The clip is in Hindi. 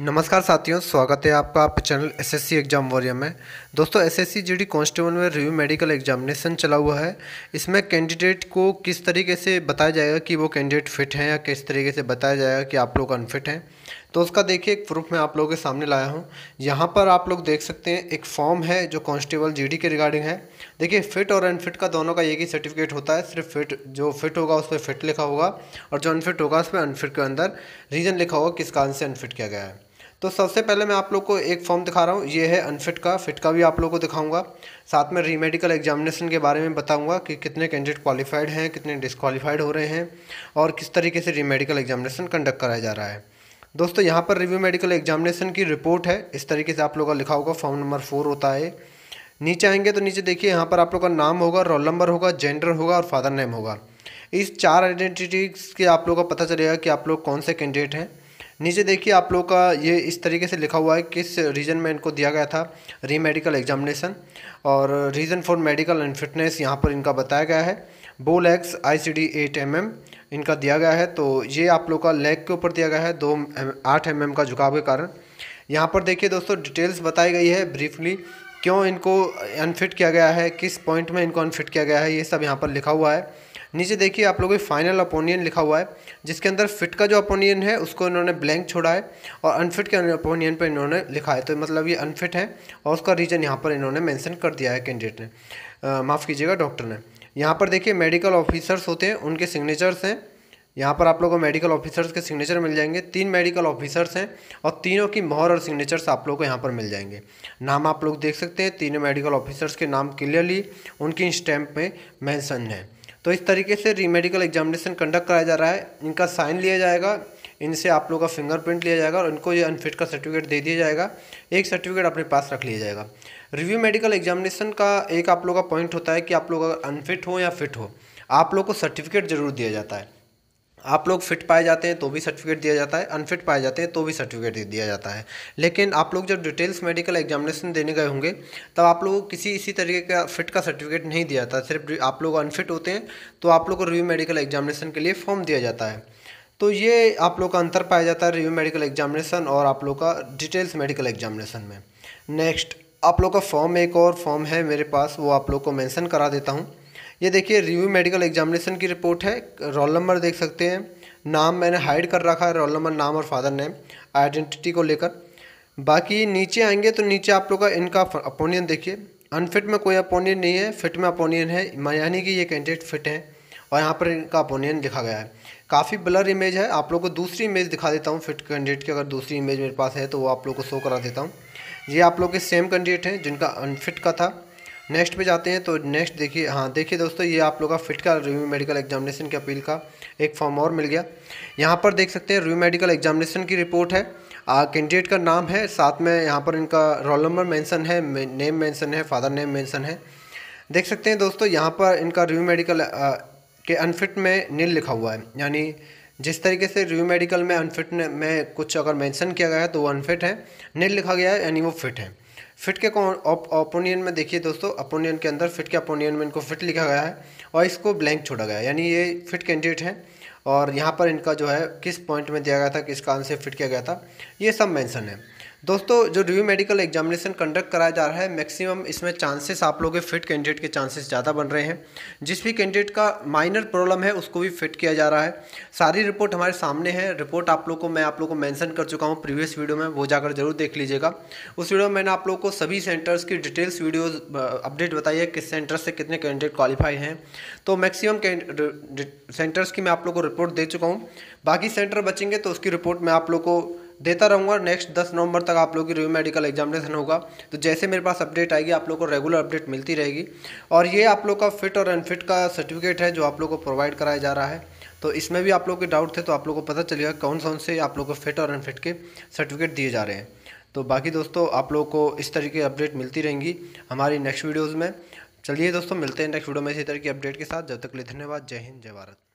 नमस्कार साथियों स्वागत है आपका आपके चैनल एसएससी एग्जाम वॉरियर में दोस्तों एसएससी जीडी कांस्टेबल में रिव्यू मेडिकल एग्जामिनेशन चला हुआ है इसमें कैंडिडेट को किस तरीके से बताया जाएगा कि वो कैंडिडेट फिट हैं या किस तरीके से बताया जाएगा कि आप लोग अनफिट हैं तो उसका देखिए एक प्रूफ मैं आप लोगों के सामने लाया हूँ यहाँ पर आप लोग देख सकते हैं एक फॉर्म है जो कांस्टेबल जीडी के रिगार्डिंग है देखिए फिट और अनफिट का दोनों का एक ही सर्टिफिकेट होता है सिर्फ फिट जो फिट होगा उस पर फिट लिखा होगा और जो अनफिट होगा उस पर अनफिट के अंदर रीज़न लिखा होगा किस कारण से अनफिट किया गया है तो सबसे पहले मैं आप लोग को एक फॉर्म दिखा रहा हूँ ये है अनफिट का फिट का भी आप लोग को दिखाऊंगा साथ में रीमेडिकल एग्जामिनेशन के बारे में बताऊंगा कि कितने कैंडिडेट क्वालिफाइड हैं कितने डिसक्वालीफाइड हो रहे हैं और किस तरीके से रीमेडिकल एग्जामिनेशन कंडक्ट कराया जा रहा है दोस्तों यहाँ पर रिव्यू मेडिकल एग्जामिनेशन की रिपोर्ट है इस तरीके से आप लोग का लिखा होगा फॉर्म नंबर फोर होता है नीचे आएंगे तो नीचे देखिए यहाँ पर आप लोग का नाम होगा रोल नंबर होगा जेंडर होगा और फादर नेम होगा इस चार आइडेंटिटीज़ के आप लोग का पता चलेगा कि आप लोग कौन से कैंडिडेट हैं नीचे देखिए आप लोग का ये इस तरीके से लिखा हुआ है किस रीजन में इनको दिया गया था री मेडिकल एग्जामिनेशन और reason for medical and fitness यहाँ पर इनका बताया गया है बोल X I C D eight M M इनका दिया गया है तो ये आप लोग का लेग के ऊपर दिया गया है दो आठ एम एम का झुकाव के कारण यहाँ पर देखिए दोस्तों डिटेल्स बताई गई है ब्रीफली क्यों इनको अनफिट किया गया है किस पॉइंट में इनको अनफिट किया गया है ये सब यहाँ पर लिखा हुआ है नीचे देखिए आप लोगों फाइनल अपोनियन लिखा हुआ है जिसके अंदर फिट का जो अपोनियन है उसको इन्होंने ब्लैंक छोड़ा है और अनफिट के अपोनियन पर इन्होंने लिखा है तो मतलब ये अनफिट है और उसका रीज़न यहाँ पर इन्होंने मैंसन कर दिया है कैंडिडेट ने माफ़ कीजिएगा डॉक्टर ने यहाँ पर देखिए मेडिकल ऑफिसर्स होते हैं उनके सिग्नेचर्स हैं यहाँ पर आप लोगों को मेडिकल ऑफिसर्स के सिग्नेचर मिल जाएंगे तीन मेडिकल ऑफिसर्स हैं और तीनों की मोहर और सिग्नेचर्स आप लोगों को यहाँ पर मिल जाएंगे नाम आप लोग देख सकते हैं तीनों मेडिकल ऑफिसर्स के नाम क्लियरली उनकी स्टैम्प में मैंसन है तो इस तरीके से रीमेडिकल एग्जामिनेशन कंडक्ट कराया जा रहा है इनका साइन लिया जाएगा इनसे आप लोगों का फिंगरप्रिंट लिया जाएगा और इनको ये अनफिट का सर्टिफिकेट दे दिया जाएगा एक सर्टिफिकेट अपने पास रख लिया जाएगा रिव्यू मेडिकल एग्जामिनेशन का एक आप लोग का पॉइंट होता है कि आप लोग अनफिट हो या फिट हो आप लोग को सर्टिफिकेट जरूर दिया जाता है आप लोग फिट पाए जाते हैं तो भी सर्टिफिकेट दिया जाता है अनफिट पाए जाते हैं तो भी सर्टिफिकेट दिया जाता है लेकिन आप लोग जब डिटेल्स मेडिकल एग्जामिनेशन देने गए होंगे तब आप लोगों को किसी इसी तरीके का फिट का सर्टिफिकेट नहीं दिया जाता सिर्फ आप लोग अनफिट होते हैं तो आप लोग को रिव्यू मेडिकल एग्जामिनेशन के लिए फॉर्म दिया जाता है तो ये आप लोग का अंतर पाया जाता है रिव्यू मेडिकल एग्जामिनेशन और आप लोग का डिटेल्स मेडिकल एग्जामिनेशन में नेक्स्ट आप लोग का फॉर्म एक और फॉर्म है मेरे पास वो आप लोग को मैंसन करा देता हूँ ये देखिए रिव्यू मेडिकल एग्जामिनेशन की रिपोर्ट है रोल नंबर देख सकते हैं नाम मैंने हाइड कर रखा है रोल नंबर नाम और फादर नेम आइडेंटिटी को लेकर बाकी नीचे आएंगे तो नीचे आप लोग का इनका अपोनियन देखिए अनफिट में कोई अपोनियन नहीं है फिट में अपोनियन है यानी कि ये कैंडिडेट फिट है और यहाँ पर इनका अपोनियन लिखा गया है काफ़ी ब्लर इमेज है आप लोग को दूसरी इमेज दिखा देता हूँ फिट कैंडिडेट की अगर दूसरी इमेज मेरे पास है तो वो आप लोग को शो करा देता हूँ ये आप लोग के सेम कैंडिडेट हैं जिनका अनफिट का था नेक्स्ट पे जाते हैं तो नेक्स्ट देखिए हाँ देखिए दोस्तों ये आप लोग का फिट का रिव्यू मेडिकल एग्जामिनेशन की अपील का एक फॉर्म और मिल गया यहाँ पर देख सकते हैं रिव्यू मेडिकल एग्जामिनेशन की रिपोर्ट है कैंडिडेट का नाम है साथ में यहाँ पर इनका रोल नंबर मेंशन है नेम मेंशन है फादर नेम मेंशन है देख सकते हैं दोस्तों यहाँ पर इनका रिव्यू मेडिकल के अनफिट में नील लिखा हुआ है यानी जिस तरीके से रिव्यू मेडिकल में अनफिट में कुछ अगर मेंशन किया गया है तो वो अनफिट है नील लिखा गया है यानी वो फिट है फिट के ओपोनियन में देखिए दोस्तों अपोनियन के अंदर फिट के अपोनियन में इनको फिट लिखा गया है और इसको ब्लैंक छोड़ा गया यानी ये फिट कैंडिडेट है और यहाँ पर इनका जो है किस पॉइंट में दिया गया था किस कारण से फिट किया गया था ये सब मैंसन है दोस्तों जो रिव्यू मेडिकल एग्जामिनेशन कंडक्ट कराया जा रहा है मैक्सिमम इसमें चांसेस आप लोगों के फिट कैंडिडेट के चांसेस ज़्यादा बन रहे हैं जिस भी कैंडिडेट का माइनर प्रॉब्लम है उसको भी फिट किया जा रहा है सारी रिपोर्ट हमारे सामने है रिपोर्ट आप लोग को मैं आप लोग को मैंसन कर चुका हूँ प्रीवियस वीडियो में वो जाकर जरूर देख लीजिएगा उस वीडियो में मैंने आप लोग को सभी सेंटर्स की डिटेल्स वीडियोज अपडेट बताई है किस सेंटर से कितने कैंडिडेट क्वालिफाई हैं तो मैक्सिमम सेंटर्स की मैं आप लोग को रिपोर्ट दे चुका हूँ बाकी सेंटर बचेंगे तो उसकी रिपोर्ट मैं आप लोग को देता रहूँगा नेक्स्ट दस नवंबर तक आप लोग की रिव्यू मेडिकल एग्जामिनेशन होगा तो जैसे मेरे पास अपडेट आएगी आप लोग को रेगुलर अपडेट मिलती रहेगी और ये आप लोग का फिट और अनफिट का सर्टिफिकेट है जो आप लोग को प्रोवाइड कराया जा रहा है तो इसमें भी आप लोग के डाउट थे तो आप लोग को पता चलेगा कौन कौन से आप लोग को फिट और अनफिट के सर्टिफिकेट दिए जा रहे हैं तो बाकी दोस्तों आप लोग को इस तरीके की अपडेट मिलती रहेंगी हमारी नेक्स्ट वीडियोज़ में चलिए दोस्तों मिलते हैं नेक्स्ट वीडियो में इसी तरह की अपडेट के साथ जब तक लिए धन्यवाद जय हिंद जय भारत